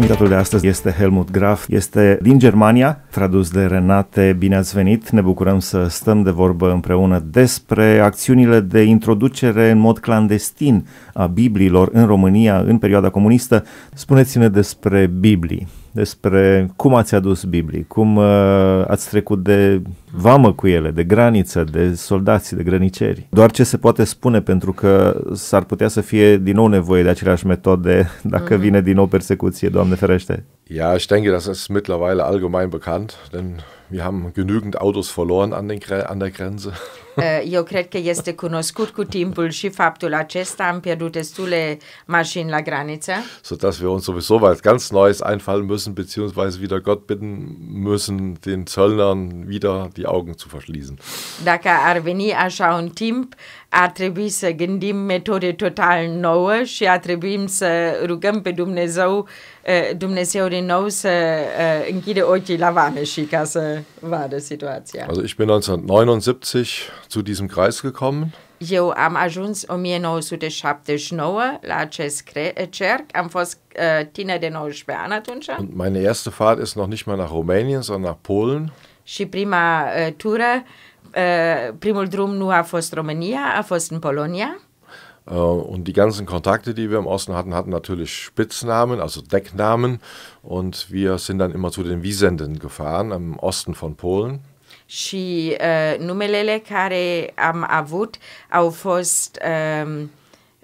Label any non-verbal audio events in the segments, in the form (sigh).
Invitatul de astăzi este Helmut Graf, este din Germania, tradus de Renate, bine ați venit, ne bucurăm să stăm de vorbă împreună despre acțiunile de introducere în mod clandestin a Bibliilor în România în perioada comunistă. Spuneți-ne despre Biblii despre cum ați adus Biblii, cum uh, ați trecut de vamă cu ele, de graniță, de soldați, de grăniceri. Doar ce se poate spune, pentru că s-ar putea să fie din nou nevoie de aceleași metode (laughs) dacă mm-hmm. vine din nou persecuție, Doamne ferește. Ja, ich denke, das ist mittlerweile allgemein bekannt, denn wir haben genügend Autos verloren an, den, an der Grenze. Eh, eu cred că este cunoscut cu timpul și faptul acesta. Am pierdut destule mașini la graniță. Sodass wir uns sowieso was ganz Neues einfallen müssen, beziehungsweise wieder Gott bitten müssen, den Zöllnern wieder die Augen zu verschließen. Dacă ar veni așa un timp, ar trebui să gândim metode total nouă și ar trebui să rugăm pe Dumnezeu, eh, Dumnezeu din nou să eh, închide ochii la vame și ca să vadă situația. Also ich bin 1979 zu diesem Kreis gekommen? Eu am ajuns 1979 la acest cerc, am fost uh, eh, tine de 19 ani atunci. Und meine erste Fahrt ist noch nicht mal nach Rumänien, sondern nach Polen. Și prima uh, tură, uh, primul drum nu a fost România, a fost în Polonia. Äh, und die ganzen Kontakte, die wir im Osten hatten, hatten natürlich Spitznamen, also Decknamen. Und wir sind dann immer zu den Wiesenden gefahren, im Osten von Polen. și uh, numelele care am avut au fost, uh,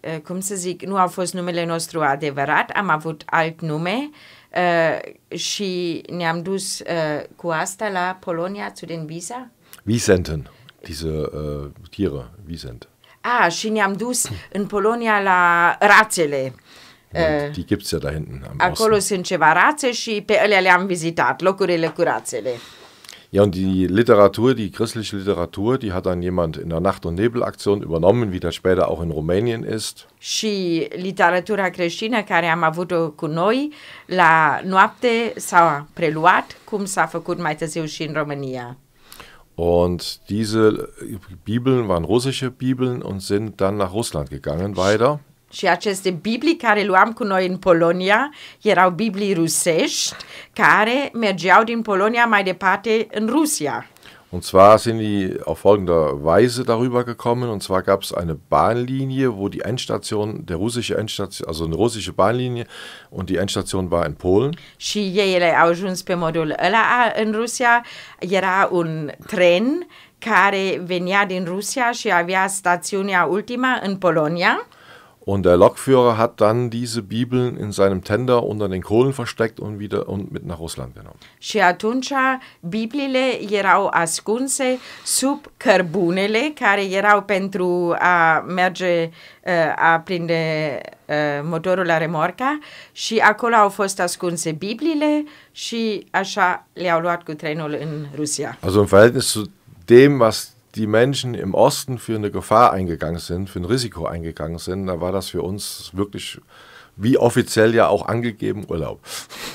uh, cum să zic, nu au fost numele nostru adevărat, am avut alt nume uh, și ne-am dus uh, cu asta la Polonia, zu den Visa. Wiesenten, diese uh, Tiere, Wiesent. Ah, și ne-am dus în Polonia la rațele. Und uh, die gibt's ja da hinten am Acolo Osten. sunt ceva rațe și pe ele le-am vizitat, locurile cu rațele. Ja, und die Literatur, die christliche Literatur, die hat dann jemand in der Nacht- und Nebelaktion übernommen, wie das später auch in Rumänien ist. Și literatura creștină care am avut-o cu noi la noapte s-a preluat, cum s-a făcut mai târziu și în România. Und diese Bibeln waren russische Bibeln und sind dann nach Russland gegangen weiter și aceste Biblii care luam cu noi în Polonia erau Biblii rusești care mergeau din Polonia mai departe în Rusia. Und zwar sind die auf folgender Weise darüber gekommen. Und zwar gab es eine Bahnlinie, wo die Endstation, der russische Endstation, also eine russische Bahnlinie, und die Endstation war in Polen. Și ele au ajuns pe modul ăla în Rusia. Era un tren care venea din ultima în Polonia. Und der Lokführer hat dann diese Bibeln in seinem Tender unter den Kohlen versteckt und wieder und mit nach Russland genommen. Și atunci Bibliile erau ascunse sub cărbunele care erau pentru a merge eh, a prinde eh, motorul la remorca și acolo au fost ascunse Bibliile și așa le-au luat cu trenul în Rusia. Also im Verhältnis zu dem was die Menschen im Osten für eine Gefahr eingegangen sind, für ein Risiko eingegangen sind, da war das für uns wirklich wie offiziell ja auch angegeben, Urlaub.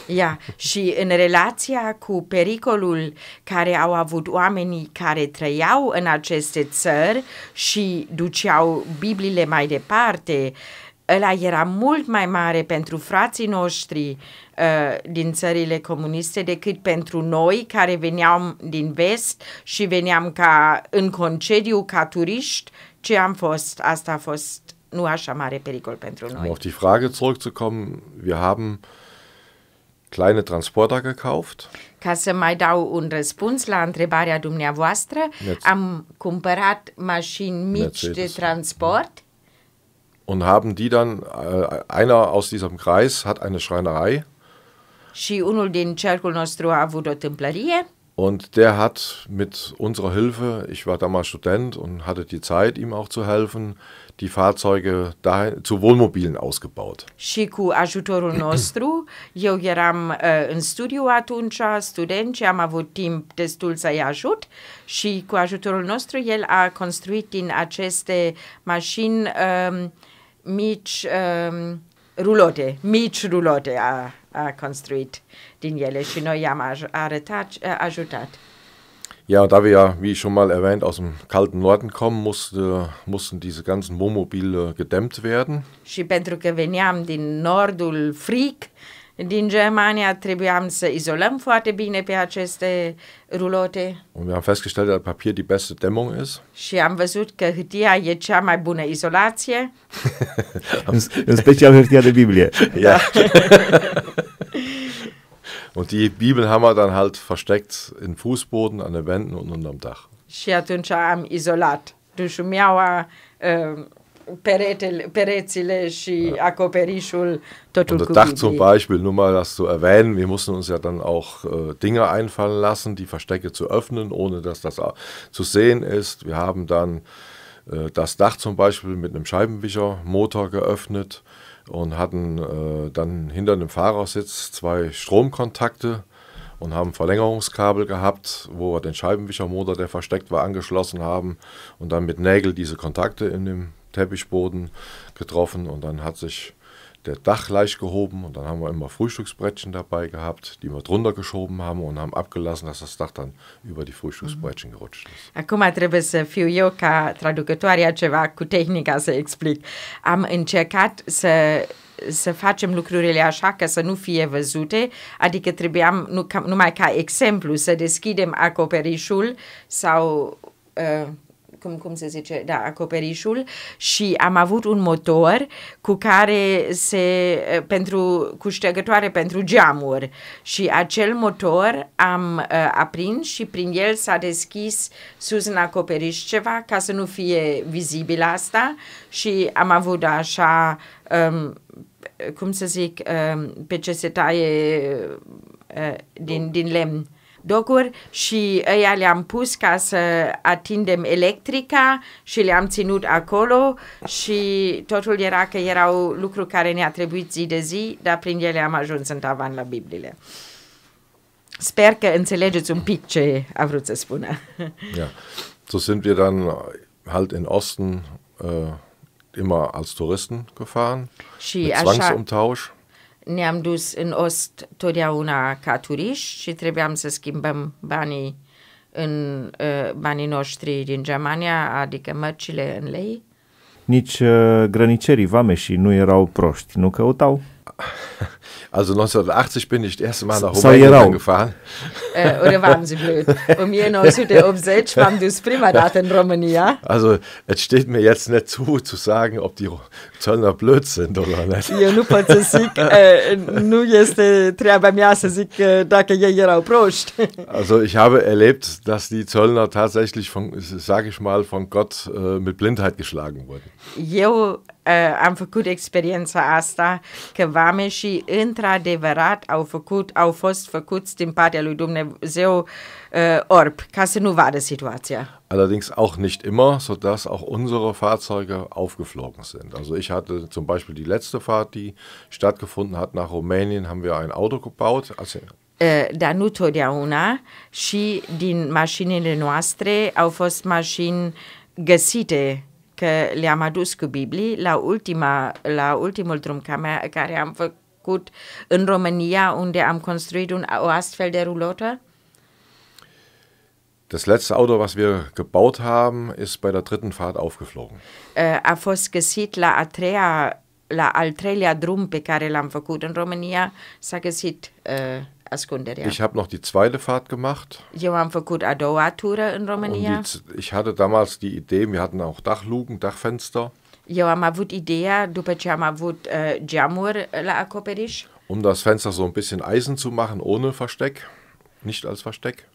Ja, și în relația cu pericolul care au avut oamenii care trăiau în aceste țări și duceau Bibliile mai departe, uh, ăla era mult mai mare pentru frații noștri uh, din țările comuniste decât pentru noi care veneam din vest și veneam ca în concediu ca turiști ce am fost. Asta a fost nu așa mare pericol pentru um noi. Um auf die Frage zurückzukommen, wir haben kleine Transporter gekauft. Ca să mai dau un răspuns la întrebarea dumneavoastră, Mercedes. am cumpărat mașini mici Mercedes. de transport. Mm und haben die dann, äh, einer aus diesem Kreis hat eine Schreinerei. Și unul din cercul nostru a avut o tâmplărie. Und der hat mit unserer Hilfe, ich war damals Student und hatte die Zeit, ihm auch zu helfen, die Fahrzeuge dahin, zu Wohnmobilen ausgebaut. Și cu ajutorul (clears throat) nostru, eu eram uh, în studiu atunci, student și am avut timp destul să-i ajut și cu ajutorul nostru el a construit din aceste mașini um, mit um, ähm, rulote, mici rulote a, a construit din ele și noi i-am Ja, da wir ja, wie schon mal erwähnt, aus dem kalten Norden kommen, musste, äh, mussten diese ganzen Wohnmobile gedämmt werden. Și pentru că veneam din nordul fric, uh, din Germania trebuiam să izolăm foarte bine pe aceste rulote. Und wir haben festgestellt, dass Papier die beste Dämmung ist. Și am văzut că hârtia e cea mai bună izolație. (laughs) În special hârtia de Biblie. (laughs) Ja. Und die Bibel haben wir dann halt versteckt in Fußboden, an den Wänden und unterm Dach. Și atunci am izolat dușumeaua uh, peretele, și acoperișul, totul Und das Dach zum Beispiel, nur mal das zu erwähnen, wir mussten uns ja dann auch äh, Dinge einfallen lassen, die Verstecke zu öffnen, ohne dass das zu sehen ist. Wir haben dann äh, das Dach zum Beispiel mit einem Scheibenwischermotor geöffnet und hatten äh, dann hinter dem Fahrersitz zwei Stromkontakte und haben Verlängerungskabel gehabt, wo wir den Scheibenwischermotor, der versteckt war, angeschlossen haben und dann mit Nägel diese Kontakte in dem Teppichboden getroffen und dann hat sich der Dach leicht gehoben und dann haben wir immer Frühstücksbrettchen dabei gehabt, die wir drunter geschoben haben und haben abgelassen, dass das Dach dann über die Frühstücksbrettchen gerutscht ist. Acum trebuie să äh, fiu eu ca traducătoarea ceva cu tehnica să explic. Am încercat să să facem lucrurile așa ca să nu fie văzute, adică trebuiam nu, ca, numai ca exemplu să deschidem acoperișul sau uh, cum, cum se zice, da, acoperișul și am avut un motor cu care se, eh, pentru, cu ștergătoare pentru geamuri și acel motor am uh, aprins și prin el s-a deschis sus în acoperiș ceva ca să nu fie vizibil asta și am avut așa, um, cum să zic, um, pe ce se taie uh, din, din lemn docuri și ăia le-am pus ca să atindem electrica și le-am ținut acolo și totul era că erau lucruri care ne-a trebuit zi de zi, dar prin ele am ajuns în tavan la Biblie. Sper că înțelegeți un pic ce a vrut să spună. Ja. So sind wir dann halt in Osten uh, immer als Touristen gefahren, și mit așa, ne-am dus în Ost totdeauna ca turiști și trebuiam să schimbăm banii în uh, banii noștri din Germania, adică mărcile în lei. Nici uh, grănicerii vameșii nu erau proști, nu căutau? (laughs) Also 1980 bin ich das erste Mal nach Rumänien gefahren. Äh, oder waren Sie blöd? (laughs) Um 1980 waren das prima da in Rumänien. Also es steht mir jetzt nicht zu, zu sagen, ob die Zöllner blöd sind oder nicht. Eu nu pot să zic, (laughs) äh, nu este treaba mea să zic äh, dacă ei erau proști. Also ich habe erlebt, dass die Zöllner tatsächlich, von, sage ich mal, von Gott äh, mit Blindheit geschlagen wurden. Eu uh, am făcut experiența asta că vameșii într-adevărat au, făcut, au fost făcuți din partea lui Dumnezeu uh, orb, ca să nu vadă situația. Allerdings auch nicht immer, sodass auch unsere Fahrzeuge aufgeflogen sind. Also ich hatte zum Beispiel die letzte Fahrt, die stattgefunden hat nach Rumänien, haben wir ein Auto gebaut. Also äh, dar nu totdeauna și din mașinile noastre au fost mașini găsite că le-am adus cu Biblii la, ultima, la ultimul drum care am făcut în România, unde am construit un, o astfel de rulotă? Das letzte Auto, was wir gebaut haben, ist bei der dritten Fahrt aufgeflogen. Eh, a fost găsit la a treia la al treilea drum pe care l-am făcut în România, s-a găsit uh, Ich habe noch die zweite Fahrt gemacht. Eu am ich hatte damals die Idee, wir hatten auch Dachluken, Dachfenster. Eu am avut ideea, după ce am avut uh, Um das Fenster so ein bisschen Eisen zu machen, ohne Versteck, nicht als Versteck.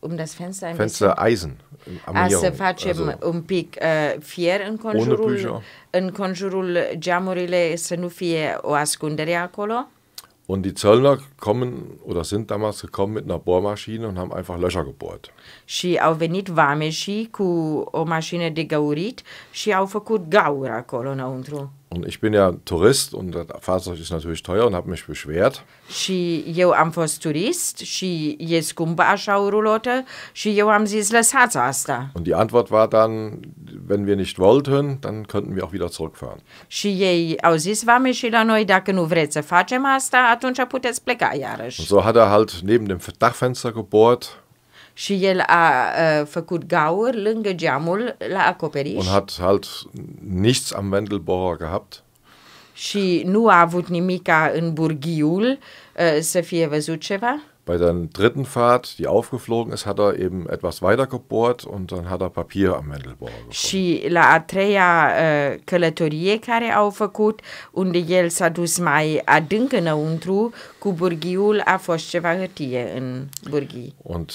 Um das Fenster ein Fenster bisschen... Eisen. A să facem also, un pic uh, äh, fier în conjurul, în conjurul geamurile, să nu fie o ascundere acolo. Und die Zöllner kommen oder sind damals gekommen mit einer Bohrmaschine und haben einfach Löcher gebohrt. Și au venit vameșii cu o mașină de gaurit și au făcut gaură acolo înăuntru. Und ich bin ja Tourist und das Fahrzeug ist natürlich teuer und habe mich beschwert. Și eu am fost turist și e scumpă așa rulotă și eu am zis lăsați asta. Und die Antwort war dann, wenn wir nicht wollten, dann könnten wir auch wieder zurückfahren. Și ei au zis vame și la noi dacă nu vreți să facem asta, atunci puteți pleca iarăși. Und so hat er halt neben dem Dachfenster gebohrt și el a uh, făcut gauri lângă geamul la acoperiș. Und hat halt nichts am Wendelbohrer gehabt. Și nu a avut nimic în burghiul uh, să fie văzut ceva. Bei der dritten Fahrt, die aufgeflogen ist, hat er eben etwas weiter gebohrt und dann hat er Papier am Wendelbohrer gefunden. Și la a treia uh, călătorie care au făcut, unde el s-a dus mai adânc înăuntru, cu burghiul a fost ceva hârtie în burghii. Und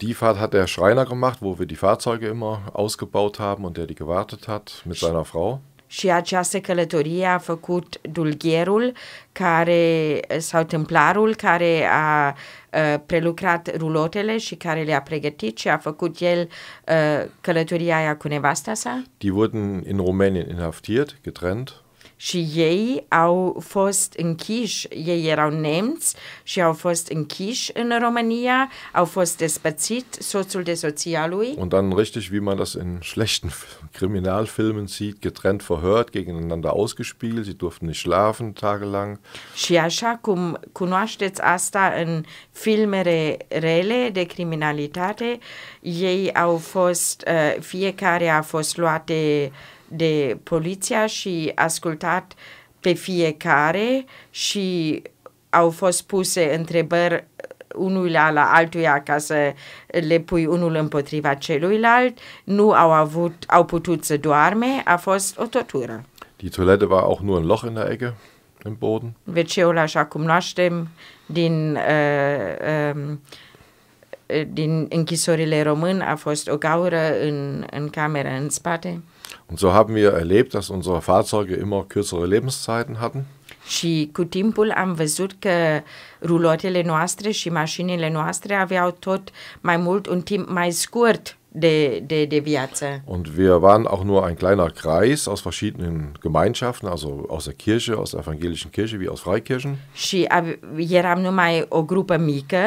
die Fahrt hat der Schreiner gemacht, wo wir die Fahrzeuge immer ausgebaut haben und der die gewartet hat mit seiner Frau. Și această călătorie a făcut dulgherul care, sau templarul care a uh, prelucrat rulotele și care le-a pregătit și a făcut el uh, călătoria aia cu nevasta sa. Die wurden in Rumänien inhaftiert, getrennt și ei au fost închiși, ei erau nemți și au fost închiși în România, au fost despățit, soțul de soția lui. Und dann richtig, wie man das in schlechten (laughs) Kriminalfilmen sieht, getrennt verhört, gegeneinander ausgespielt, sie durften nicht schlafen tagelang. Și așa cum cunoașteți asta în filmele rele de criminalitate, ei au fost, uh, fiecare a fost luat de de poliția și ascultat pe fiecare și au fost puse întrebări unul la altuia ca să le pui unul împotriva celuilalt, nu au avut, au putut să doarme, a fost o tortură. Die Toilette war auch nur ein Loch in der Ecke im Boden. Veceul, așa cum noaștem, din uh, um, uh, din închisorile român a fost o gaură în, în cameră în spate. Und so haben wir erlebt, dass unsere Fahrzeuge immer kürzere Lebenszeiten hatten. Și cu timpul am văzut că rulotele noastre și mașinile noastre aveau tot mai mult un timp mai scurt de, de, de viață. Und wir waren auch nur ein kleiner Kreis aus verschiedenen Gemeinschaften, also aus der Kirche, aus der evangelischen Kirche wie aus Freikirchen. Și ab, eram numai o grupă mică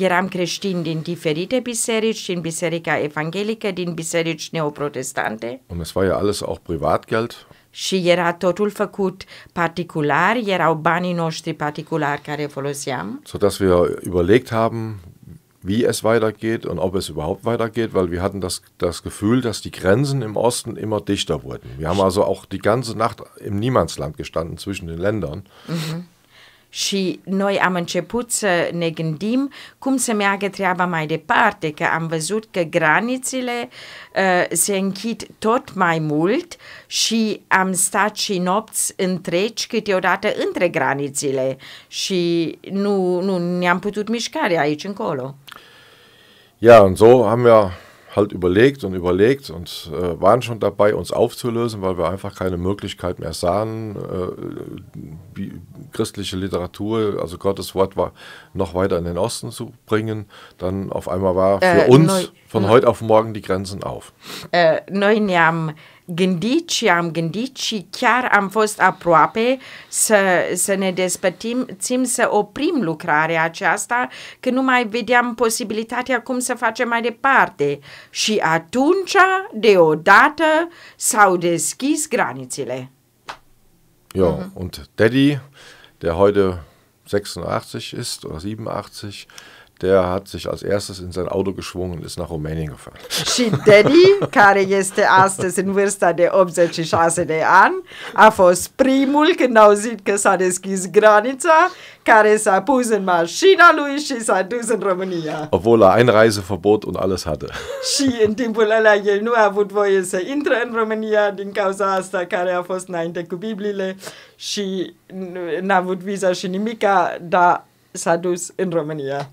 eram creștini din diferite biserici, din biserica evanghelică, din biserici neoprotestante. Und es war ja alles auch Privatgeld. Și era totul făcut particular, erau banii noștri particulari care foloseam. So dass wir überlegt haben, wie es weitergeht und ob es überhaupt weitergeht, weil wir hatten das, das Gefühl, dass die Grenzen im Osten immer dichter wurden. Wir haben also auch die ganze Nacht im Niemandsland gestanden zwischen den Ländern. Mhm. și noi am început să ne gândim cum să meargă treaba mai departe, că am văzut că granițele uh, se închid tot mai mult și am stat și nopți întregi câteodată între granițele și nu, nu ne-am putut mișca de aici încolo. Ja, und so haben wir halt überlegt und überlegt und äh, waren schon dabei, uns aufzulösen, weil wir einfach keine Möglichkeit mehr sahen. Äh, christliche Literatur, also Gottes Wort, war noch weiter in den Osten zu bringen. Dann auf einmal war für äh, uns neu, von heute auf morgen die Grenzen auf. Äh, neun Jahren. gândit și am gândit și chiar am fost aproape să, să ne despătim, țim să oprim lucrarea aceasta, că nu mai vedeam posibilitatea cum să facem mai departe. Și atunci, deodată, s-au deschis granițele. Ja, mhm. und Daddy, der heute 86 ist oder 87, der hat sich als erstes in sein Auto geschwungen und ist nach Rumänien gefahren. Și Danny, care este astăzi în vârsta de 86 de ani, a fost primul când a auzit că s-a deschis granița, care s-a pus în mașina lui și s-a dus în România. Obwohl er Einreiseverbot und alles hatte. Și în timpul ăla el nu a avut voie să intre în România din cauza asta care a fost înainte cu Bibliile și n-a avut viza și nimica, dar s-a dus în România.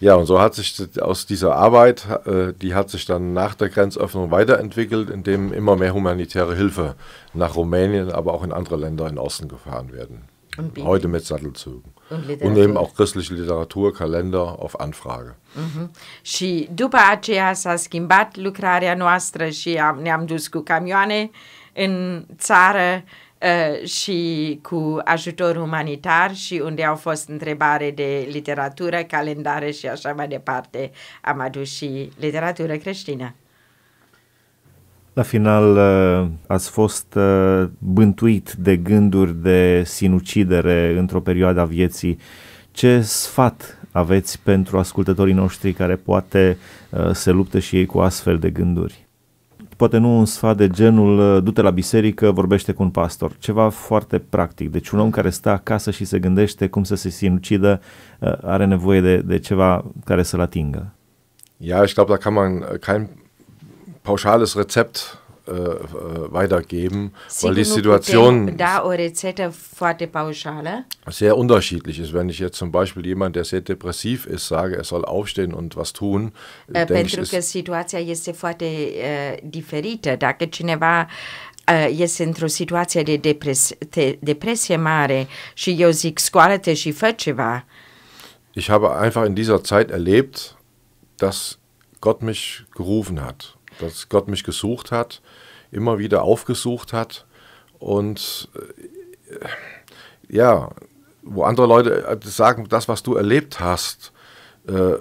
Ja, und so hat sich aus dieser Arbeit, äh, die hat sich dann nach der Grenzöffnung weiterentwickelt, indem immer mehr humanitäre Hilfe nach Rumänien, aber auch in andere Länder in Osten gefahren werden. Heute mit Sattelzügen. Und, und eben auch christliche literatur, calendar auf Anfrage. Uh-huh. Și după aceea s-a schimbat lucrarea noastră și ne-am dus cu camioane în țară Uh, și cu ajutor umanitar și unde au fost întrebare de literatură, calendare și așa mai departe, am adus și literatură creștină. La final uh, ați fost uh, bântuit de gânduri de sinucidere într-o perioadă a vieții. Ce sfat aveți pentru ascultătorii noștri care poate se luptă și ei cu astfel de gânduri? poate nu un sfat de genul ă, du-te la biserică, vorbește cu un pastor, ceva foarte practic. Deci un om care stă acasă și se gândește cum să se sinucidă ă, are nevoie de, de ceva care să-l atingă. Ja, ich glaube, da kann man kein pauschales Rezept Äh, äh, weitergeben, weil die Situation sehr unterschiedlich ist. Wenn ich jetzt zum Beispiel jemand, der sehr depressiv ist, sage, er soll aufstehen und was tun, äh, pentru ich, că situația este foarte äh, diferită. Dacă cineva äh, este într-o situație de, depres de depresie mare și eu zic scoală-te și fă ceva. Ich habe einfach in dieser Zeit erlebt, dass Gott mich gerufen hat dass Gott mich gesucht hat, immer wieder aufgesucht hat und äh, ja, wo andere Leute äh, sagen, das, was du erlebt hast, äh, äh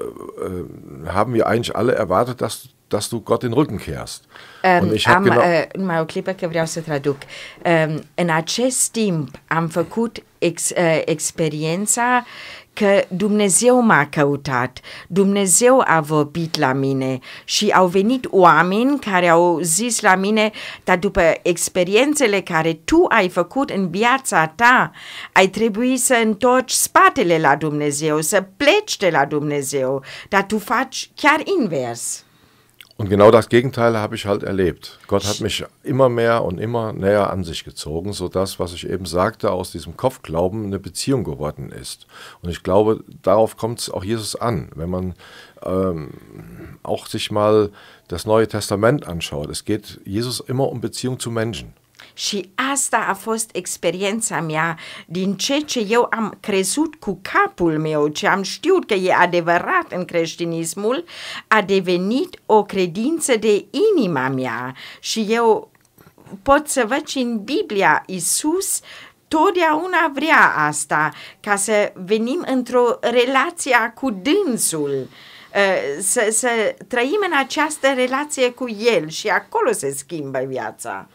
haben wir eigentlich alle erwartet, dass dass du Gott den Rücken kehrst. Ähm, am, ich mai genau äh, că vreau să traduc. Um, în acest timp am făcut ex, äh, experiența că Dumnezeu m-a căutat, Dumnezeu a vorbit la mine și au venit oameni care au zis la mine, dar după experiențele care tu ai făcut în viața ta, ai trebuit să întorci spatele la Dumnezeu, să pleci de la Dumnezeu, dar tu faci chiar invers. Und genau das Gegenteil habe ich halt erlebt. Gott hat mich immer mehr und immer näher an sich gezogen, sodass, was ich eben sagte, aus diesem Kopfglauben eine Beziehung geworden ist. Und ich glaube, darauf kommt es auch Jesus an, wenn man ähm, auch sich mal das Neue Testament anschaut. Es geht Jesus immer um Beziehung zu Menschen. Și asta a fost experiența mea din ce ce eu am crezut cu capul meu, ce am știut că e adevărat în creștinismul, a devenit o credință de inima mea. Și eu pot să văd și în Biblia Isus totdeauna vrea asta, ca să venim într-o relație cu dânsul ă, să, să trăim în această relație cu El și acolo se schimbă viața.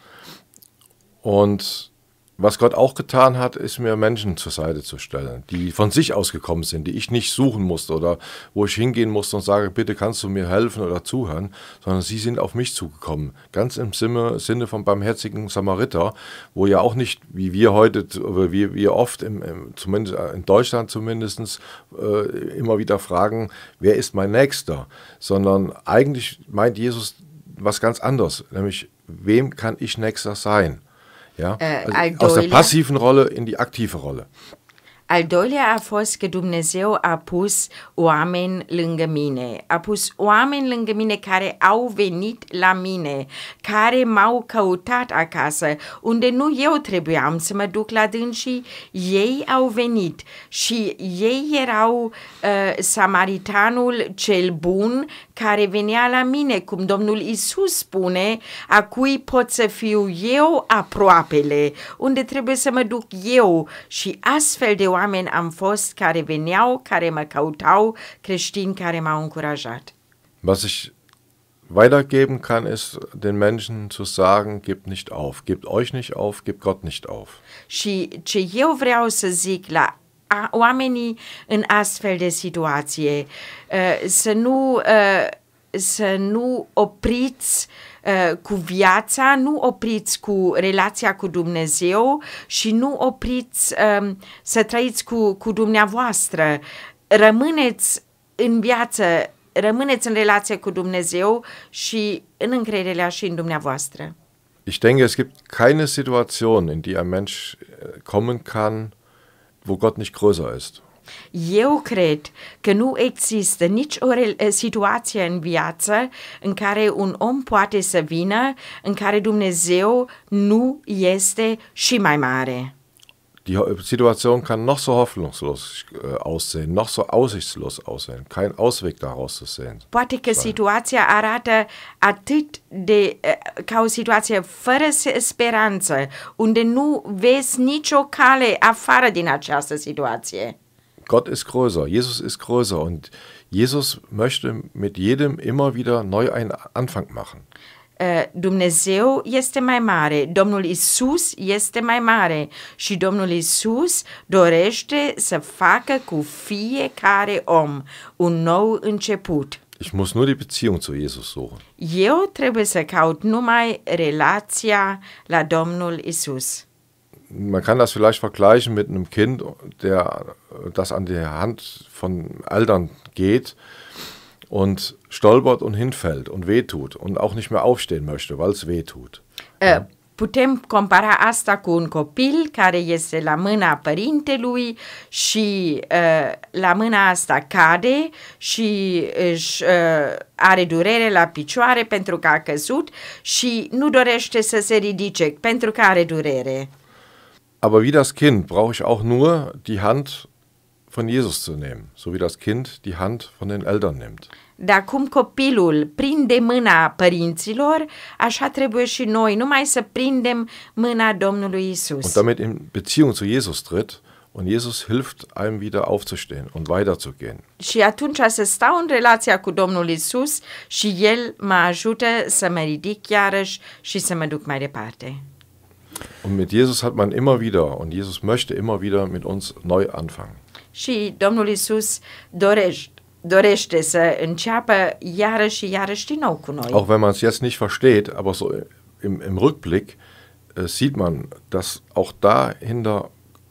Und was Gott auch getan hat, ist mir Menschen zur Seite zu stellen, die von sich aus gekommen sind, die ich nicht suchen musste oder wo ich hingehen musste und sage, bitte kannst du mir helfen oder zuhören, sondern sie sind auf mich zugekommen. Ganz im Sinne, vom barmherzigen Samariter, wo ja auch nicht, wie wir heute, wie wir oft, im, im, zumindest äh, in Deutschland zumindest, äh, immer wieder fragen, wer ist mein Nächster, sondern eigentlich meint Jesus was ganz anderes, nämlich wem kann ich Nächster sein? Ja? Äh, also aus der passiven Rolle in die aktive rolle. Al doilea a fost că Dumnezeu a pus oameni lângă mine, a pus oameni lângă mine care au venit la mine, care m-au căutat acasă, unde nu eu trebuiam să mă duc la dânsii, ei au venit și ei erau uh, samaritanul cel bun care venea la mine, cum Domnul Isus spune, a cui pot să fiu eu aproapele, unde trebuie să mă duc eu. Și astfel de oameni am fost care veneau, care mă căutau, creștini care m-au încurajat. Was ich weitergeben kann, ist den Menschen zu sagen, gebt nicht auf, gebt euch nicht auf, gebt Gott nicht auf. Și ce eu vreau să zic la a, oamenii în astfel de situație. Uh, să nu, uh, să nu opriți uh, cu viața, nu opriți cu relația cu Dumnezeu și nu opriți um, să trăiți cu, cu dumneavoastră. Rămâneți în viață, rămâneți în relație cu Dumnezeu și în încrederea și în dumneavoastră. Ich denke, es gibt keine Situation, in die ein Mensch äh, kommen kann, wo Gott nicht größer ist. Eu cred că nu există nici o eh, situație în viață în care un om poate să vină, în care Dumnezeu nu este și mai mare. Die Situation kann noch so hoffnungslos äh, aussehen, noch so aussichtslos aussehen, kein Ausweg daraus zu sehen. Poate că situația arată atât de, eh, ca o situație fără speranță, unde nu vezi nicio cale afară din această situație. Gott ist größer, Jesus ist größer und Jesus möchte mit jedem immer wieder neu einen Anfang machen. Eh, Dumnezeu este mai mare, Domnul Isus este mai mare și Domnul Isus dorește să facă cu fiecare om un nou început. Ich muss nur die Beziehung zu Jesus suchen. Eu trebuie să caut numai relația la Domnul Isus. Man kann das vielleicht vergleichen mit einem Kind, der das an die Hand von Eltern geht. und stolpert und hinfällt und wehtut und auch nicht mehr aufstehen möchte, weil es wehtut. Uh, putem compara asta cu un copil care este la mâna părintelui și uh, la mâna asta cade și își, uh, are durere la picioare pentru că a căzut și nu dorește să se ridice pentru că are durere. Aber wie das Kind brauche ich auch nur die Hand von Jesus zu nehmen, so wie das Kind die Hand von den Eltern nimmt. de acum copilul prinde mâna părinților, așa trebuie și noi, numai să prindem mâna Domnului Isus. Und damit in Beziehung zu Jesus tritt, Und Jesus hilft einem wieder aufzustehen und weiterzugehen. Și atunci să stau în relația cu Domnul Isus și El mă ajută să mă ridic iarăși și să mă duc mai departe. Und mit Jesus hat man immer wieder und Jesus möchte immer wieder mit uns neu anfangen. Și Domnul Isus dorește dorește să înceapă iarăși și iarăși din nou cu noi. Auch wenn man es jetzt nicht versteht, aber so im, im Rückblick äh, sieht man, dass auch da hinter,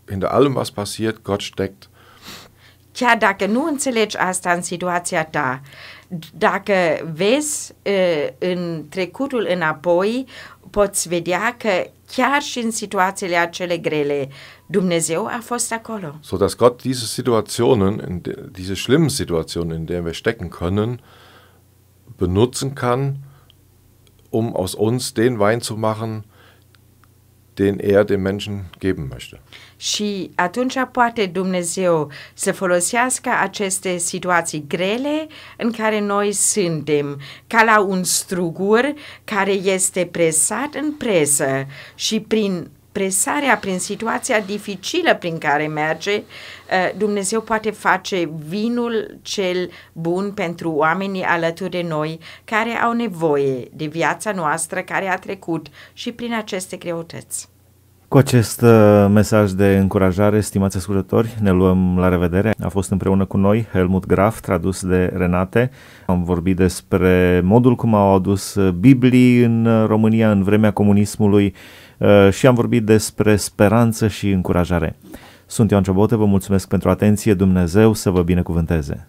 hinter allem, was passiert, Gott steckt. Chiar dacă nu înțelegi asta în situația ta, dacă vezi uh, în trecutul înapoi poți vedea că chiar și în situațiile acele grele, Dumnezeu a fost acolo. So dass Gott diese Situationen, in de, diese schlimmen Situationen, in denen wir stecken können, benutzen kann, um aus uns den Wein zu machen, den er den Menschen geben möchte. Și atunci poate Dumnezeu să folosească aceste situații grele în care noi suntem, ca la un strugur care este presat în presă și prin presarea, prin situația dificilă prin care merge, uh, Dumnezeu poate face vinul cel bun pentru oamenii alături de noi care au nevoie de viața noastră care a trecut și prin aceste greutăți. Cu acest uh, mesaj de încurajare, stimați ascultători, ne luăm la revedere. A fost împreună cu noi Helmut Graf, tradus de Renate. Am vorbit despre modul cum au adus uh, Biblii în România în vremea comunismului, Uh, și am vorbit despre speranță și încurajare. Sunt Ioan Ciobotă, vă mulțumesc pentru atenție, Dumnezeu să vă binecuvânteze!